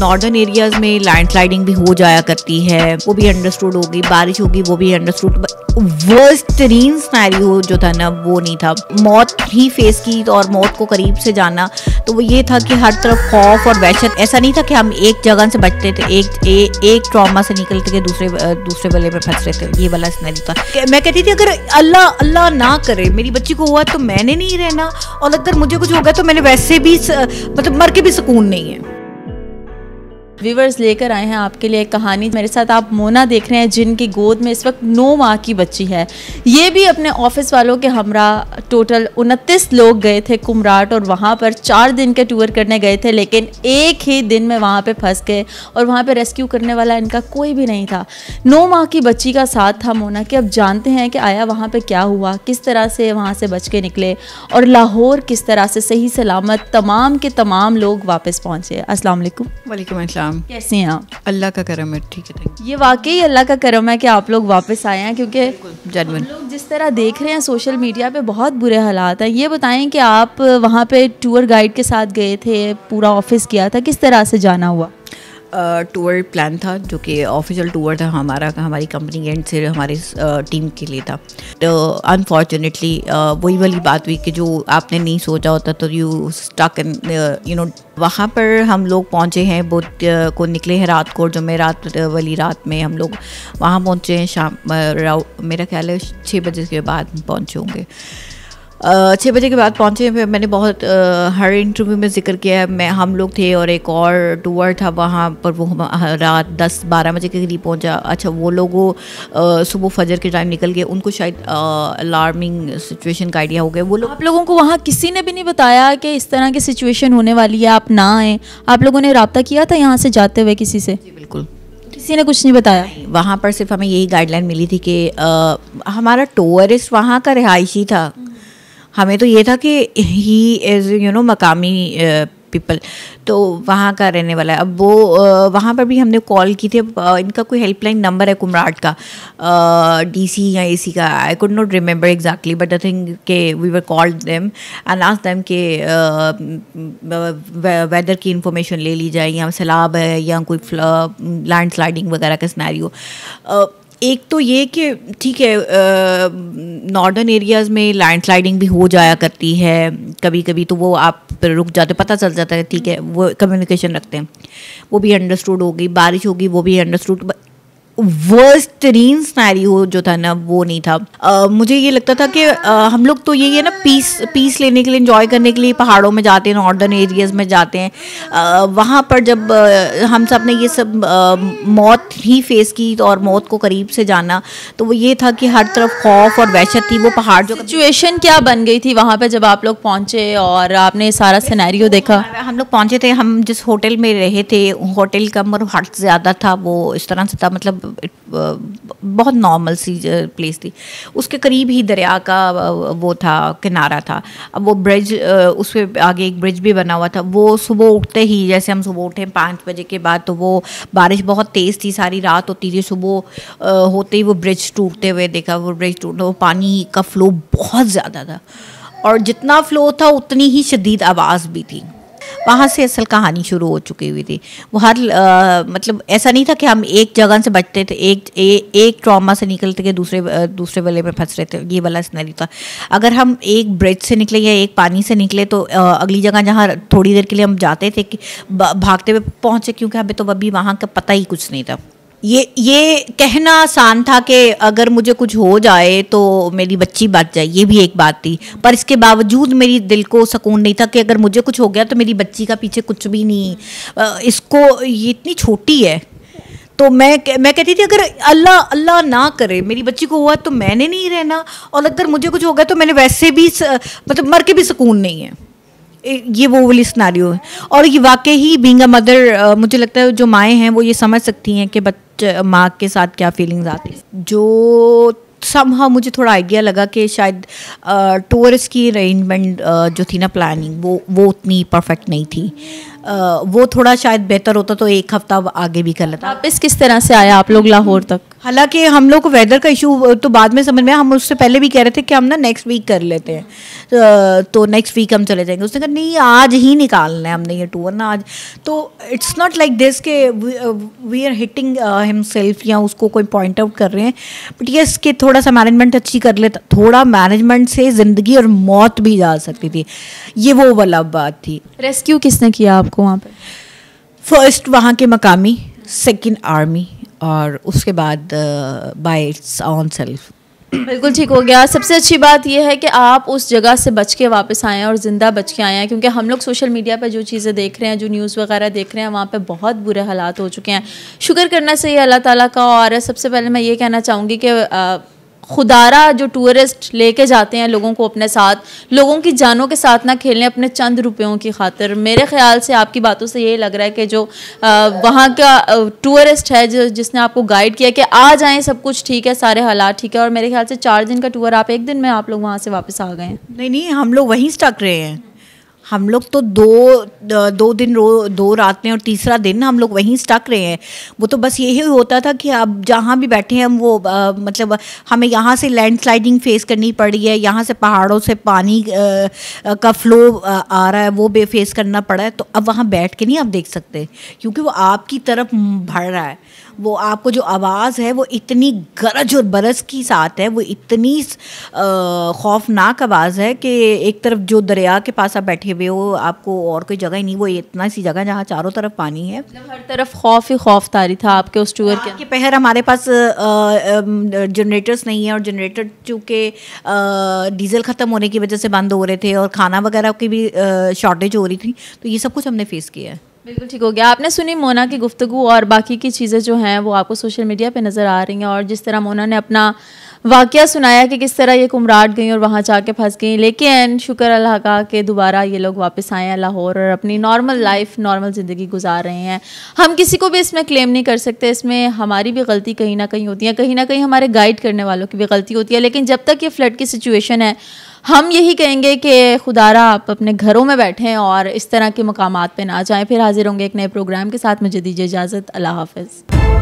northern areas में landsliding भी हो जाया करती है वो भी अंडरस्टूड होगी बारिश होगी वो भी अंडरस्टूड वर्स्ट तरीन स्नैरियो जो था ना वो नहीं था मौत ही फेस की और मौत को करीब से जाना तो वो ये था कि हर तरफ खौफ और वहशत ऐसा नहीं था कि हम एक जगह से बचते थे एक ए, एक ट्रॉमा से निकलते थे दूसरे दूसरे वाले में फंस रहे थे ये वाला स्नैरियो था मैं कहती थी अगर अल्लाह अल्लाह ना करे मेरी बच्ची को हुआ तो मैंने नहीं रहना और अगर मुझे कुछ हो गया तो मैंने वैसे भी मतलब मर के भी सुकून नहीं है व्यूवर्स लेकर आए हैं आपके लिए एक कहानी मेरे साथ आप मोना देख रहे हैं जिनकी गोद में इस वक्त नौ माह की बच्ची है ये भी अपने ऑफिस वालों के हमरा टोटल उनतीस लोग गए थे कुमराट और वहाँ पर चार दिन के टूर करने गए थे लेकिन एक ही दिन में वहाँ पर फंस गए और वहाँ पर रेस्क्यू करने वाला इनका कोई भी नहीं था नौ माह की बच्ची का साथ था मोना कि अब जानते हैं कि आया वहाँ पर क्या हुआ किस तरह से वहाँ से बच के निकले और लाहौर किस तरह से सही सलामत तमाम के तमाम लोग वापस पहुँचे असल वालेकुम मैम कैसे हैं आप अल्लाह का करम है ठीक है थैंक ये वाकई अल्लाह का करम है कि आप लोग वापस आए हैं क्योंकि जनवन लोग जिस तरह देख रहे हैं सोशल मीडिया पे बहुत बुरे हालात हैं ये बताएं कि आप वहाँ पे टूर गाइड के साथ गए थे पूरा ऑफिस किया था किस तरह से जाना हुआ टूर प्लान था जो कि ऑफिशियल टूर था हमारा हमारी कंपनी एंड से हमारे टीम के लिए था तो अनफॉर्चुनेटली वही वाली बात हुई कि जो आपने नहीं सोचा होता तो you stuck in you know वहाँ पर हम लोग पहुँचे हैं बोट को निकले हैं रात को जो मैं रात वाली रात में हम लोग वहाँ पहुँचे हैं शाम मेरा ख्याल है छः बजे के बाद पहुँचे होंगे छः बजे के बाद पहुँचे फिर मैंने बहुत हर इंटरव्यू में जिक्र किया है मैं हम लोग थे और एक और टूअर था वहाँ पर वो हम रात दस बारह बजे के करीब पहुँचा अच्छा वो लोगों सुबह फजर के टाइम निकल गए उनको शायद अलार्मिंग सिचुएशन का आइडिया हो गया वो लोग आप लोगों को वहाँ किसी ने भी नहीं बताया कि इस तरह की सिचुएशन होने वाली है आप ना आएँ आप लोगों ने रबता किया था यहाँ से जाते हुए किसी से बिल्कुल किसी ने कुछ नहीं बताया वहाँ पर सिर्फ हमें यही गाइडलाइन मिली थी कि हमारा टूरिस्ट वहाँ का रिहायशी था हमें तो ये था कि ही इज़ यू नो मकामी पीपल तो वहाँ का रहने वाला है अब वो वहाँ पर भी हमने कॉल की थी इनका कोई हेल्पलाइन नंबर है कुमराट का डीसी या एसी का I could not remember exactly but I think के we were called them and ask them के वेदर की इंफॉर्मेशन ले ली जाए या सैलाब है या कोई लैंड स्लाइडिंग वगैरह का स्नैरियो एक तो ये कि ठीक है नॉर्दर्न एरियाज़ में लैंड स्लाइडिंग भी हो जाया करती है कभी कभी तो वो आप रुक जाते पता चल जाता है ठीक है वो कम्युनिकेशन रखते हैं वो भी अंडरस्टूड होगी बारिश होगी वो भी अंडरस्टूड वर्स्ट रीन स्नैरियो जो था ना वो नहीं था आ, मुझे ये लगता था कि आ, हम लोग तो यही है ना पीस पीस लेने के लिए इंजॉय करने के लिए पहाड़ों में जाते हैं नॉर्दर्न एरियाज में जाते हैं आ, वहाँ पर जब आ, हम सब ने ये सब आ, मौत ही फेस की और मौत को करीब से जाना तो वो ये था कि हर तरफ खौफ और वहशत थी वो पहाड़ जो सिचुएशन क्या बन गई थी वहाँ पर जब आप लोग पहुँचे और आपने सारा सिनेरियो देखा हम लोग पहुँचे थे हम जिस होटल में रहे थे होटल का मर हट ज़्यादा था वो इस तरह से था मतलब Uh, बहुत नॉर्मल सी प्लेस uh, थी उसके करीब ही दरिया का uh, वो था किनारा था अब वो ब्रिज उस पर आगे एक ब्रिज भी बना हुआ था वो सुबह उठते ही जैसे हम सुबह उठे पाँच बजे के बाद तो वो बारिश बहुत तेज़ थी सारी रात होती थी सुबह होते ही वो ब्रिज टूटते हुए देखा वो ब्रिज टूटा वो पानी का फ्लो बहुत ज़्यादा था और जितना फ्लो था उतनी ही शदीद आवाज़ भी थी वहाँ से असल कहानी शुरू हो चुकी हुई थी वो हर आ, मतलब ऐसा नहीं था कि हम एक जगह से बचते थे एक ए, एक ट्रॉमा से निकलते के दूसरे दूसरे वाले में फंस रहे थे ये वाला स्नैरी था अगर हम एक ब्रिज से निकले या एक पानी से निकले तो आ, अगली जगह जहाँ थोड़ी देर के लिए हम जाते थे कि भागते हुए पहुँचे क्योंकि हमें तो अभी वहाँ का पता ही कुछ नहीं था ये ये कहना आसान था कि अगर मुझे कुछ हो जाए तो मेरी बच्ची बच जाए ये भी एक बात थी पर इसके बावजूद मेरी दिल को सुकून नहीं था कि अगर मुझे कुछ हो गया तो मेरी बच्ची का पीछे कुछ भी नहीं इसको ये इतनी छोटी है तो मैं मैं कहती थी अगर अल्लाह अल्लाह ना करे मेरी बच्ची को हुआ तो मैंने नहीं रहना और अगर मुझे कुछ हो गया तो मैंने वैसे भी मतलब मर के भी सुकून नहीं है ये वो वाली सिनारियो है और ये वाकई ही बींग अ मदर मुझे लगता है जो माएँ हैं वो ये समझ सकती हैं कि बच्चे माँ के साथ क्या फीलिंग्स आती हैं जो समहा मुझे थोड़ा आइडिया लगा कि शायद टूरिस्ट की अरेंजमेंट जो थी ना प्लानिंग वो वो उतनी परफेक्ट नहीं थी वो थोड़ा शायद बेहतर होता तो एक हफ्ता आगे भी कर लेता वापस किस तरह से आया आप लोग लाहौर तक हालांकि हम लोग को वेदर का इशू तो बाद में समझ में हम उससे पहले भी कह रहे थे कि हम ना नेक्स्ट वीक कर लेते हैं तो नेक्स्ट वीक हम चले जाएंगे उसने कहा नहीं आज ही निकालना है हमने ये टूर ना आज तो इट्स नॉट लाइक दिस के we are hitting himself या उसको कोई पॉइंट आउट कर रहे हैं बट ये कि थोड़ा सा मैनेजमेंट अच्छी कर लेता थोड़ा मैनेजमेंट से ज़िंदगी और मौत भी जा सकती थी ये वो वाला बात थी रेस्क्यू किसने किया आप आपको वहाँ पर फर्स्ट वहाँ के मकामी सेकंड आर्मी और उसके बाद बाय इट्स ऑन सेल्फ बिल्कुल ठीक हो गया सबसे अच्छी बात यह है कि आप उस जगह से बच के वापस आए हैं और ज़िंदा बच के आए हैं क्योंकि हम लोग सोशल मीडिया पर जो चीज़ें देख रहे हैं जो न्यूज़ वगैरह देख रहे हैं वहाँ पे बहुत बुरे हालात हो चुके हैं शुक्र करना चाहिए अल्लाह ताला का और सबसे पहले मैं ये कहना चाहूँगी कि uh, खुदारा जो टूरिस्ट लेके जाते हैं लोगों को अपने साथ लोगों की जानों के साथ ना खेलें अपने चंद रुपयों की खातिर मेरे ख्याल से आपकी बातों से ये लग रहा है कि जो वहाँ का टूरिस्ट है जो जिसने आपको गाइड किया कि आ जाएं सब कुछ ठीक है सारे हालात ठीक है और मेरे ख्याल से चार दिन का टूर आप एक दिन में आप लोग वहाँ से वापस आ गए नहीं नहीं हम लोग वहीं स्टक रहे हैं हम लोग तो दो दो दिन रो दो रात में और तीसरा दिन हम लोग वहीं स्टक रहे हैं वो तो बस यही होता था कि अब जहाँ भी बैठे हैं हम वो आ, मतलब हमें यहाँ से लैंडस्लाइडिंग फेस करनी पड़ रही है यहाँ से पहाड़ों से पानी आ, का फ्लो आ, आ रहा है वो बे फेस करना पड़ा है तो अब वहाँ बैठ के नहीं आप देख सकते क्योंकि वो आपकी तरफ भर रहा है वो आपको जो आवाज़ है वो इतनी गरज और बरस की साथ है वो इतनी खौफनाक आवाज़ है कि एक तरफ जो दरिया के पास आप बैठे हुए हो आपको और कोई जगह ही नहीं वो इतना सी जगह जहाँ चारों तरफ पानी है मतलब हर तरफ खौफ ही खौफ तारी था आपके उस टूर के पहर हमारे पास जनरेटर्स नहीं है और जनरेटर चूँकि डीज़ल ख़त्म होने की वजह से बंद हो रहे थे और खाना वगैरह की भी शॉर्टेज हो रही थी तो ये सब कुछ हमने फेस किया है बिल्कुल ठीक हो गया आपने सुनी मोना की गुफ्तु और बाकी की चीज़ें जो हैं वो आपको सोशल मीडिया पे नज़र आ रही हैं और जिस तरह मोना ने अपना वाक़ सुनाया कि किस तरह ये कुमराट गई और वहाँ जाके फंस गई लेकिन शुक्र अल्लाह का कि दोबारा ये लोग वापस आए हैं लाहौर और अपनी नॉर्मल लाइफ नॉर्मल ज़िंदगी गुजार रहे हैं हम किसी को भी इसमें क्लेम नहीं कर सकते इसमें हमारी भी गलती कहीं ना कहीं होती है कहीं ना कहीं हमारे गाइड करने वालों की भी गलती होती है लेकिन जब तक ये फ्लड की सिचुएशन है हम यही कहेंगे कि खुदारा आप अपने घरों में बैठें और इस तरह के मकाम पर ना जाएं फिर हाजिर होंगे एक नए प्रोग्राम के साथ मुझे दीजिए इजाज़त अल्लाह हाफिज़